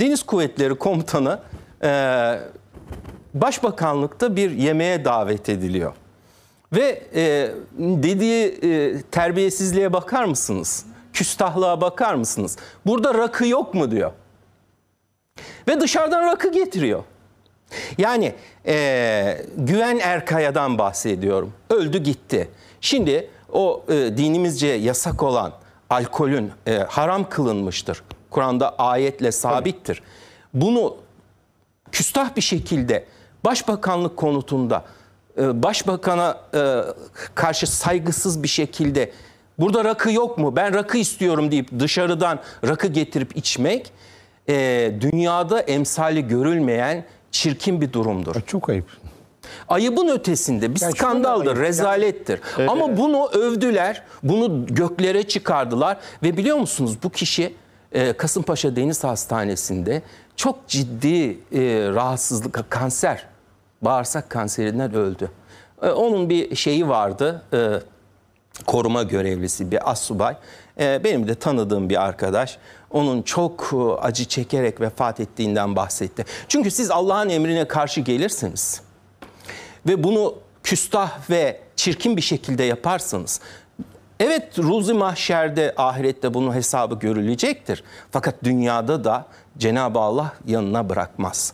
Deniz Kuvvetleri Komutanı e, Başbakanlıkta bir yemeğe davet ediliyor. Ve e, dediği e, terbiyesizliğe bakar mısınız? Küstahlığa bakar mısınız? Burada rakı yok mu diyor. Ve dışarıdan rakı getiriyor. Yani e, Güven Erkaya'dan bahsediyorum. Öldü gitti. Şimdi o e, dinimizce yasak olan alkolün e, haram kılınmıştır Kur'an'da ayetle sabittir. Tabii. Bunu küstah bir şekilde başbakanlık konutunda e, başbakana e, karşı saygısız bir şekilde burada rakı yok mu ben rakı istiyorum deyip dışarıdan rakı getirip içmek e, dünyada emsali görülmeyen çirkin bir durumdur. Çok ayıp. Ayıbın ötesinde bir yani skandaldır, rezalettir. Yani. Ama bunu övdüler, bunu göklere çıkardılar ve biliyor musunuz bu kişi e, Kasımpaşa Deniz Hastanesi'nde çok ciddi e, rahatsızlık, kanser, bağırsak kanserinden öldü. Ee, onun bir şeyi vardı, e, koruma görevlisi bir asubay, ee, benim de tanıdığım bir arkadaş onun çok e, acı çekerek vefat ettiğinden bahsetti. Çünkü siz Allah'ın emrine karşı gelirsiniz ve bunu küstah ve çirkin bir şekilde yaparsanız Evet ruzi mahşerde ahirette bunun hesabı görülecektir. Fakat dünyada da Cenab-ı Allah yanına bırakmaz.